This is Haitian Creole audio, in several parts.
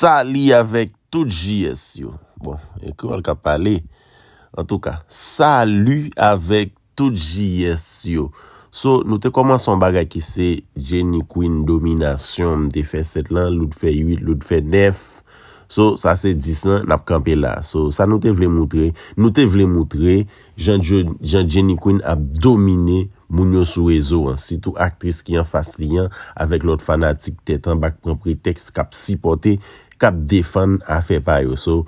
Sali avèk tout jyes yo. Bon, ekou al ka pale. En tou ka, sali avèk tout jyes yo. So, nou te koman son baga ki se Jenny Quinn dominasyon mte fe set lan, lout fe yuit, lout fe nef. So, sa se disan, nap kampe la. So, sa nou te vle moutre. Nou te vle moutre, jan Jenny Quinn ap domine moun yo sou rezo ansi. Tou aktris ki an fas liyan avèk lout fanatik tetan bak pren pretext kap si potey. kap defan a fe payo. So,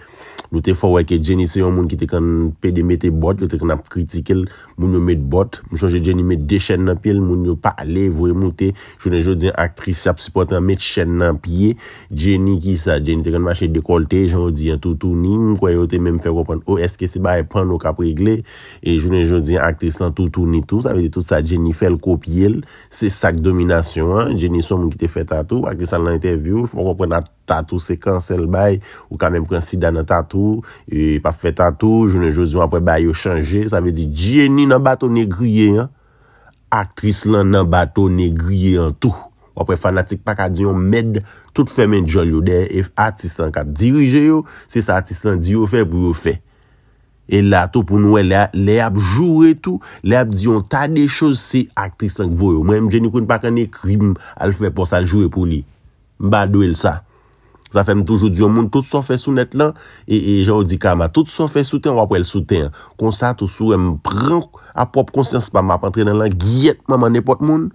nou te fwa wè ke Jenny se yon moun ki te kan pedi mete bot, ki te kan ap kritikel moun yo met bot. Mou chanje Jenny met de chen nan pil, moun yo pa alev wè moun te, jounen jodi an aktris ap si potan met chen nan pil. Jenny ki sa, Jenny te kan mache de kolte, jounen jodi an toutouni, moun kwayo te mèm fe wopan, o, oh, eske se ba e pan nou kap regle. E jounen jodi an aktris an toutouni tou, sa vete tout sa Jenny fel kopi el, se sak dominasyon. Jenny son moun ki te fet atou, akri san l'interview, fwa wopan atou. Tato se kan sel bay, ou kan men prensi dan nan tato, e pa fe tato, jounen jousyon apre bay yo chanje, sa ve di jeni nan bato negriye an, aktris lan nan bato negriye an tou. Apre fanatik pa ka diyon med, tout femen jol yo de, e artisan kap dirije yo, se sa artisan diyo fe pou yo fe. E la tou pou nou e le ap jure tou, le ap diyon ta de chos se aktris lan kvo yo. Mwen jeni koun pa ka ne krim al fe pou sa jure pou li. Ba do el sa. Zafèm toujou di yon moun tout sofe sou net lan, e gen ou di kama, tout sofe souten, wap wèl souten, konsat ou sou wèm pran apop konsyans maman, ap entre nan lan, gyet maman ne pot moun.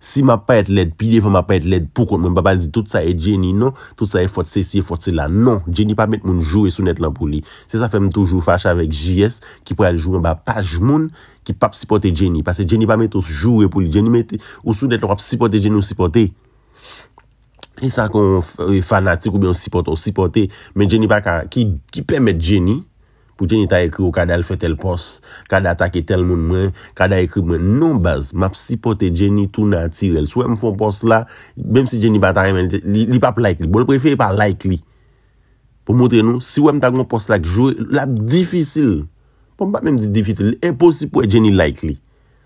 Si maman pa et led, pi lè fè maman pa et led, pou kon moun baba di tout sa e jeni, non? Tout sa e fote se si fote se la, non. Jeni pa met moun jouwe sou net lan pou li. Se zafèm toujou fache avèk JS, ki pou yal jouwe mba paj moun, ki pa psipote jeni, pase jeni pa met ou sou jouwe pou li. Jeni met ou sou net lan wap psipote jeni ou psipote. E sa kon fanatik ou bi yon sipote, ou sipote, men jenny pa ki pemet jenny pou jenny ta ekri ou kada el fete l pos, kada atake tel mwen, kada ekri mwen. Non baz, map sipote jenny tou natirel. Sou wèm fon pos la, mèm si jenny pa ta remen, li pap like li, bol prefe yon pa like li. Po mwote nou, si wèm ta kon pos la ki jwè, lap difisil, pon pa mèm di difisil, e posi pou e jenny like li.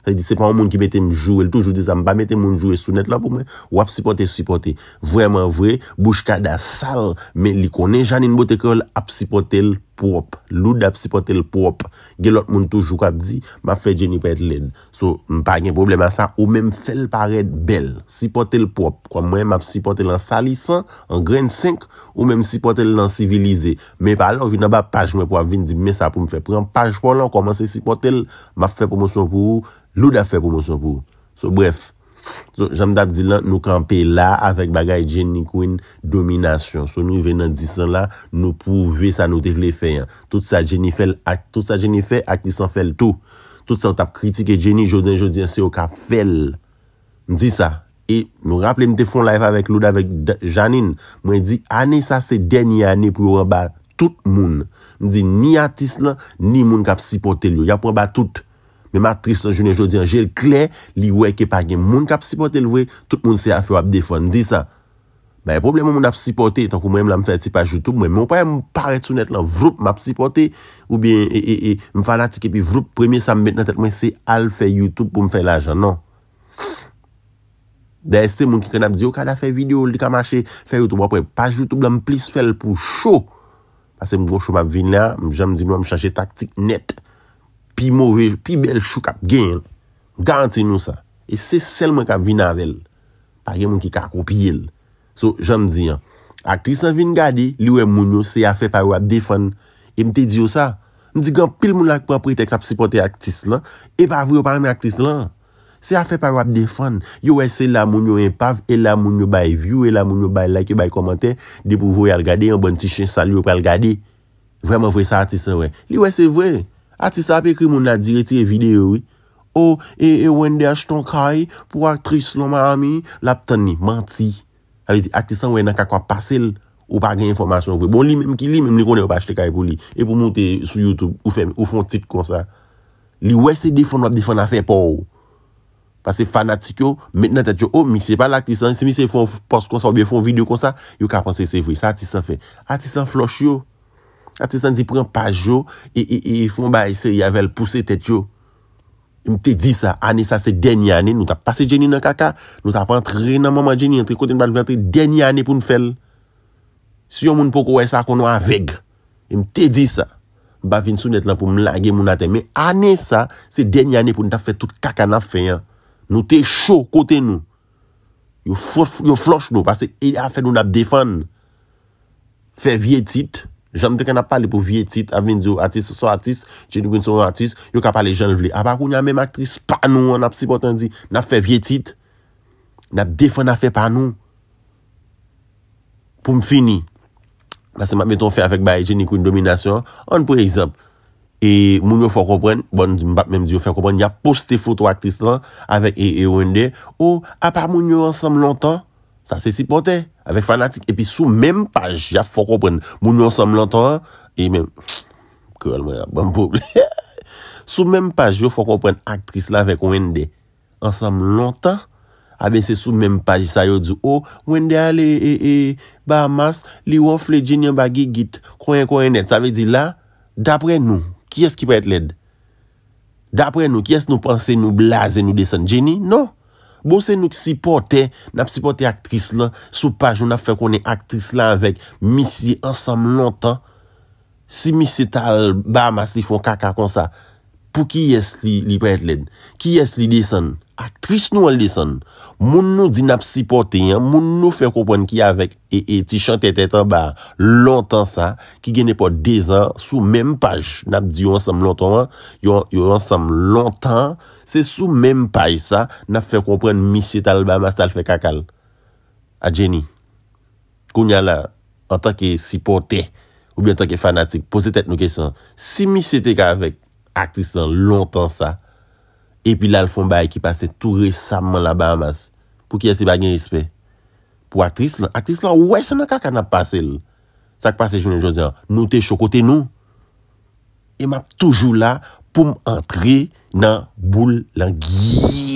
Se di se pa ou moun ki mette mjou, el toujou di sa mba mette moun jou e sou net la pou mwen. Ou ap sipote, sipote. Vremen vre, bouj ka da sal, men li konen janin bout ekol, ap sipote el pou mwen. Prop, loud ap sipote l'prop, gelot moun toujou kap di, ma fe jeni pa et led, sou mpa gen problem a sa, ou menm fel paret bel, sipote l'prop, kwa mwen map sipote l'an salisan, an gren 5, ou menm sipote l'an sivilize, me pala ou vina ba page mwen pou avin di me sa pou mfe pre, an page pou lan komanse sipote l, ma fe promosyon pou, loud ap fe promosyon pou, sou bref. So janm da di lan nou kampe la avèk bagay Jeni kwen dominasyon. So nou venan di san la nou pou ve sa nou te vle fey an. Tout sa Jeni fel ak, tout sa Jeni fel ak ni san fel tou. Tout sa ou tap kritike Jeni jodin jodin se ou kap fel. M di sa. E nou rappele m te fon laif avèk loud avèk Janine. Mwen di anè sa se denye anè pou yon ba tout moun. M di ni atis nan ni moun kap sipote liyo. Yon pou yon ba tout. Mwen matris an jounen jodi an jel kler li wey ke pa gen moun ka psipote l vwe, tout moun se a fe wap defon di sa. Baye problem moun ap psipote, tan kou mwen mwem la mfej ti pa joutube, mwen mwen mwem mwem paret sou net lan vroup mwap psipote, oubyen e e e, mwen fwa la ti kepi vroup premey sa mwen bet nan tet mwen se al fe joutube pou mfej la janon. Deye se mwen ki kren ap di yo kada fe video, li ka mache fe joutube, mwen mwen mwem pa joutube la mplis fe l pou show, pase mwen vwo show mwap vin la, mwen jan mwen di nou Pi mouve, pi bel chou kap gen. Gantin nou sa. E se selman kap vin anvel. Par gen moun ki kakopi el. So, jan m di an. Aktis nan vin gade, li wè moun yo, se ya fe par wap defan. E m te di yo sa. M di gan pil moun lak pwapri teks ap sipote aktis lan. E pa vwè yon par mwen aktis lan. Se ya fe par wap defan. Yo wè se la moun yo yon pav, e la moun yo bay view, e la moun yo bay like, e bay komante. De pou vwè yon gade, yon bon ti chen sali wè prel gade. Vwèman vwè sa aktis nan wè. Li wè se v Atisan ap ekri moun la direti e videyo wè. Ou, e, e, wènde ach ton kray pou aktris loma non, ami. Lap tani, manti. A vezi, atisan wè nan kakwa pasel ou pa gen informasyon wè. Bon, li mèm ki li mèm ni konè ou pa achte kray pou li. E pou moun te sou Youtube ou fèm, ou fon tit kon sa. Li wè se defon wèp defon afè pou ou. Pase fanatik yo, mèt nan tèt yo, ou, oh, mi se pala atisan, si mi se fon post kon sa ou bi fon video kon sa, yo ka fon se se vwè, sa atisan fè. Atisan floch yo. Ati san di pren paj yo I e, e, e, fon ba ese yavel puse tet yo I mte di sa Ane sa se denye ane Nou ta pase jeni nan kaka Nou ta prantre nan maman jeni Entri kote nou bat ven tri Denye ane pou nou fel Si yo moun poko wey sa kon nou aveg I mte di sa Ba vin sou net lan pou mlage moun ate Me ane sa Se denye ane pou nou ta fe tout kaka nan fe Nou te sho kote nou Yo floch nou Pase e afe nou nap defan Fe vie tit Janm dek an ap pale pou vie tit, avin diyo atis, sou atis, chedou kwen sou atis, yon ka pale janv li. Apar kwen yon mèm aktris, pa nou an ap si potan di, an ap fe vie tit, an ap defan an ap fe pa nou. Pou m fini, bas seman mèton fe avèk baye geni kwen domination, an pou exemple, e moun yo fò kompren, bon mbap mèm diyo fò kompren, yon ap poste fò to aktris lan, avèk E.E.O.N.D. ou ap ap moun yo ansam lontan, Sa se sipote, avek fanatik, epi sou menm paj, ya fokopren, moun yo ansam lontan, e menm, krel mwen ya bambob, sou menm paj, yo fokopren, aktris la vek wende, ansam lontan, abe se sou menm paj, sa yo di, o, oh, wende ale, e, e, e, ba mas, li wofle, jenye bagi, git, kwenye kwenye net, sa ve di la, dapre nou, ki es ki pa et led, dapre nou, ki es nou panse, nou blaze, nou desen, jenye, nou, Bo se nou ki sipote, nap sipote aktris la, sou pa joun ap fe konen aktris la avèk, misi ansam lontan, si misi tal ba mas li fon kaka kon sa. pou ki yes li, li pa et led, ki yes li lesan, a tris nou an lesan, moun nou di nap sipote, moun nou fe koupen ki avek, e, e ti chante tetan ba, lontan sa, ki genepo dezan, sou menm page, nap di yo ansam lontan, yo ansam lontan, se sou menm page sa, nap fe koupen misi talbama, stal fe kakal, a Jenny, kounya la, an tak e sipote, ou bi an tak e fanatik, pose tet nou kesan, si misi te ka avek, Aktris lan, lontan sa. Epi la l fon bay ki pase tou resamman la Bahamas. Pou ki yasi bagnen ispe. Pou aktris lan, aktris lan, wè se nan kaka nan pase l. Sak pase jounen jounen, nou te chokote nou. E map toujou la pou m entri nan boul lan gyi.